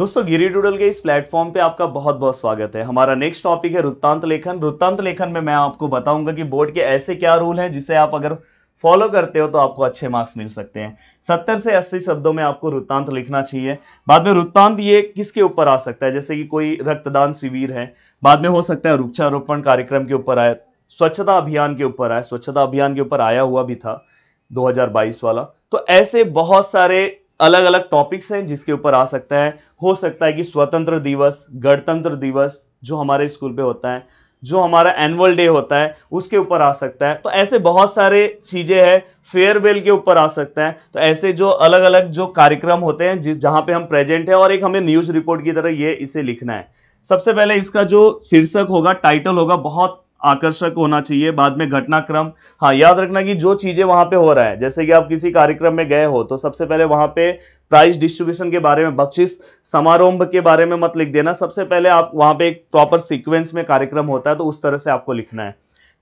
दोस्तों गिरी डूडल के इस प्लेटफॉर्म पे आपका बहुत बहुत स्वागत है हमारा नेक्स्ट टॉपिक है वृत्तांत लेखन वृत्तांत लेखन में मैं आपको बताऊंगा कि बोर्ड के ऐसे क्या रूल हैं जिसे आप अगर फॉलो करते हो तो आपको अच्छे मार्क्स मिल सकते हैं सत्तर से अस्सी शब्दों में आपको वृत्तांत लिखना चाहिए बाद में वृत्तांत ये किसके ऊपर आ सकता है जैसे कि कोई रक्तदान शिविर है बाद में हो सकता है वृक्षारोपण कार्यक्रम के ऊपर आए स्वच्छता अभियान के ऊपर आए स्वच्छता अभियान के ऊपर आया हुआ भी था 2022 वाला तो ऐसे बहुत सारे अलग अलग टॉपिक्स हैं जिसके ऊपर आ सकता है हो सकता है कि स्वतंत्र दिवस गणतंत्र दिवस जो हमारे स्कूल पे होता है जो हमारा एनुअल डे होता है उसके ऊपर आ सकता है तो ऐसे बहुत सारे चीज़ें हैं फेयरवेल के ऊपर आ सकता है तो ऐसे जो अलग अलग जो कार्यक्रम होते हैं जिस जहाँ पे हम प्रेजेंट हैं और एक हमें न्यूज़ रिपोर्ट की तरह ये इसे लिखना है सबसे पहले इसका जो शीर्षक होगा टाइटल होगा बहुत आकर्षक होना चाहिए बाद में घटनाक्रम हाँ याद रखना कि जो चीज़ें वहां पे हो रहा है जैसे कि आप किसी कार्यक्रम में गए हो तो सबसे पहले वहां पे प्राइस डिस्ट्रीब्यूशन के बारे में बख्शिश समारोह के बारे में मत लिख देना सबसे पहले आप वहां पे एक प्रॉपर सीक्वेंस में कार्यक्रम होता है तो उस तरह से आपको लिखना है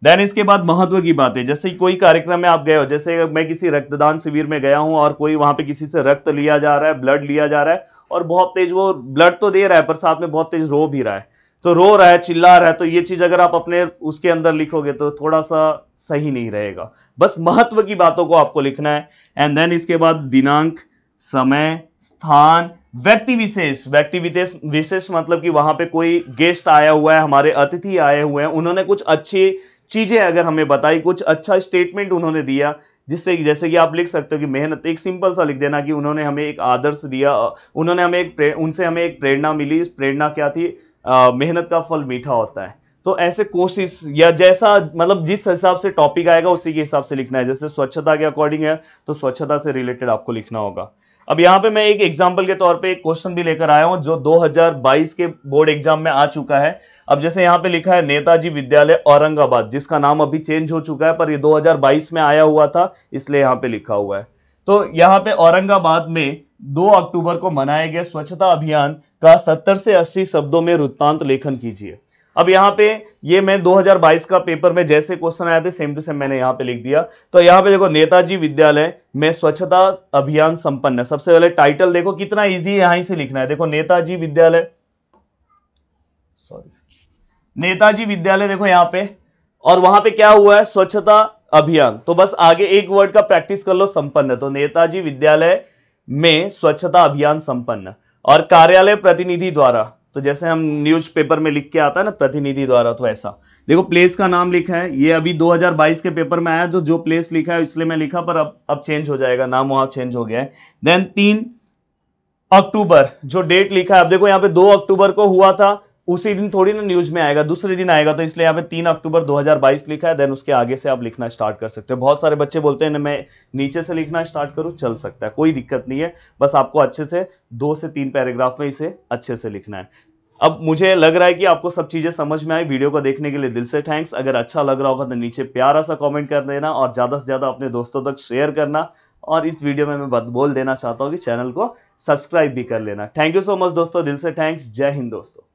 देन इसके बाद महत्व की बात है जैसे कोई कार्यक्रम में आप गए हो जैसे मैं किसी रक्तदान शिविर में गया हूं और कोई वहां पे किसी से रक्त लिया जा रहा है ब्लड लिया जा रहा है और बहुत तेज वो ब्लड तो दे रहा है पर साथ में बहुत तेज रो भी रहा है तो रो रहा है चिल्ला रहा है तो ये चीज़ अगर आप अपने उसके अंदर लिखोगे तो थोड़ा सा सही नहीं रहेगा बस महत्व की बातों को आपको लिखना है एंड देन इसके बाद दिनांक समय स्थान व्यक्ति विशेष व्यक्ति विशेष विशेष मतलब कि वहां पे कोई गेस्ट आया हुआ है हमारे अतिथि आए हुए हैं उन्होंने कुछ अच्छी चीज़ें अगर हमें बताई कुछ अच्छा स्टेटमेंट उन्होंने दिया जिससे जैसे कि आप लिख सकते हो कि मेहनत एक सिंपल सा लिख देना कि उन्होंने हमें एक आदर्श दिया उन्होंने हमें एक उनसे हमें एक प्रेरणा मिली इस प्रेरणा क्या थी मेहनत का फल मीठा होता है तो ऐसे कोशिश या जैसा मतलब जिस हिसाब से टॉपिक आएगा उसी के हिसाब से लिखना है जैसे स्वच्छता के अकॉर्डिंग है तो स्वच्छता से रिलेटेड आपको लिखना होगा अब यहाँ पे मैं एक एग्जाम्पल के तौर पे एक क्वेश्चन भी लेकर आया हूँ जो 2022 के बोर्ड एग्जाम में आ चुका है अब जैसे यहाँ पे लिखा है नेताजी विद्यालय औरंगाबाद जिसका नाम अभी चेंज हो चुका है पर ये दो में आया हुआ था इसलिए यहाँ पे लिखा हुआ है तो यहाँ पे औरंगाबाद में दो अक्टूबर को मनाए गए स्वच्छता अभियान का सत्तर से अस्सी शब्दों में वृत्तांत लेखन कीजिए अब यहाँ पे ये मैं 2022 का पेपर में जैसे क्वेश्चन आया थे सेम टू सेम मैंने यहाँ पे लिख दिया तो यहाँ पे देखो नेताजी विद्यालय में स्वच्छता अभियान संपन्न सबसे पहले टाइटल देखो कितना इजी है यहां से लिखना है देखो नेताजी विद्यालय सॉरी नेताजी विद्यालय देखो यहाँ पे और वहां पे क्या हुआ है स्वच्छता अभियान तो बस आगे एक वर्ड का प्रैक्टिस कर लो संपन्न तो नेताजी विद्यालय में स्वच्छता अभियान संपन्न और कार्यालय प्रतिनिधि द्वारा तो जैसे हम न्यूज पेपर में लिख के आता है ना प्रतिनिधि द्वारा तो ऐसा देखो प्लेस का नाम लिखा है ये अभी 2022 के पेपर में आया तो जो प्लेस लिखा है इसलिए मैं लिखा पर अब अब चेंज हो जाएगा नाम वहां चेंज हो गया है देन तीन अक्टूबर जो डेट लिखा है अब देखो यहाँ पे दो अक्टूबर को हुआ था उसी दिन थोड़ी ना न्यूज में आएगा दूसरे दिन आएगा तो इसलिए यहाँ पे तीन अक्टूबर 2022 लिखा है देन उसके आगे से आप लिखना स्टार्ट कर सकते हो बहुत सारे बच्चे बोलते हैं ना मैं नीचे से लिखना स्टार्ट करूँ चल सकता है कोई दिक्कत नहीं है बस आपको अच्छे से दो से तीन पैराग्राफ में इसे अच्छे से लिखना है अब मुझे लग रहा है कि आपको सब चीज़ें समझ में आई वीडियो को देखने के लिए दिल से थैंक्स अगर अच्छा लग रहा होगा तो नीचे प्यारा सा कॉमेंट कर देना और ज़्यादा से ज़्यादा अपने दोस्तों तक शेयर करना और इस वीडियो में मैं बोल देना चाहता हूँ कि चैनल को सब्सक्राइब भी कर लेना थैंक यू सो मच दोस्तों दिल से थैंक्स जय हिंद दोस्तों